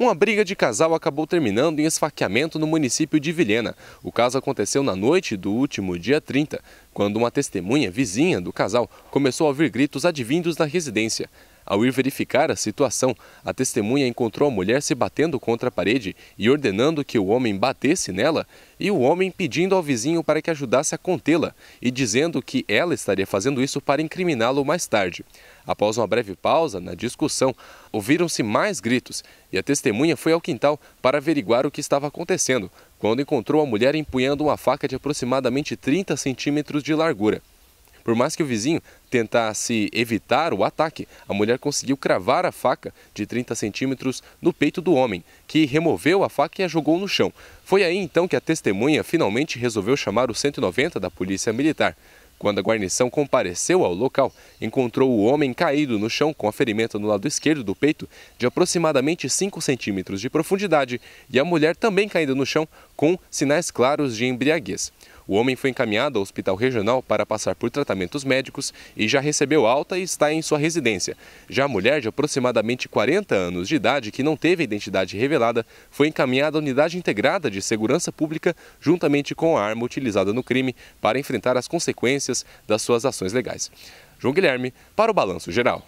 Uma briga de casal acabou terminando em esfaqueamento no município de Vilhena. O caso aconteceu na noite do último dia 30, quando uma testemunha vizinha do casal começou a ouvir gritos advindos da residência. Ao ir verificar a situação, a testemunha encontrou a mulher se batendo contra a parede e ordenando que o homem batesse nela, e o homem pedindo ao vizinho para que ajudasse a contê-la e dizendo que ela estaria fazendo isso para incriminá-lo mais tarde. Após uma breve pausa na discussão, ouviram-se mais gritos e a testemunha foi ao quintal para averiguar o que estava acontecendo, quando encontrou a mulher empunhando uma faca de aproximadamente 30 centímetros de largura. Por mais que o vizinho tentasse evitar o ataque, a mulher conseguiu cravar a faca de 30 centímetros no peito do homem, que removeu a faca e a jogou no chão. Foi aí então que a testemunha finalmente resolveu chamar o 190 da Polícia Militar. Quando a guarnição compareceu ao local, encontrou o homem caído no chão com a ferimento no lado esquerdo do peito de aproximadamente 5 centímetros de profundidade e a mulher também caída no chão com sinais claros de embriaguez. O homem foi encaminhado ao hospital regional para passar por tratamentos médicos e já recebeu alta e está em sua residência. Já a mulher, de aproximadamente 40 anos de idade, que não teve a identidade revelada, foi encaminhada à unidade integrada de segurança pública, juntamente com a arma utilizada no crime, para enfrentar as consequências das suas ações legais. João Guilherme, para o Balanço Geral.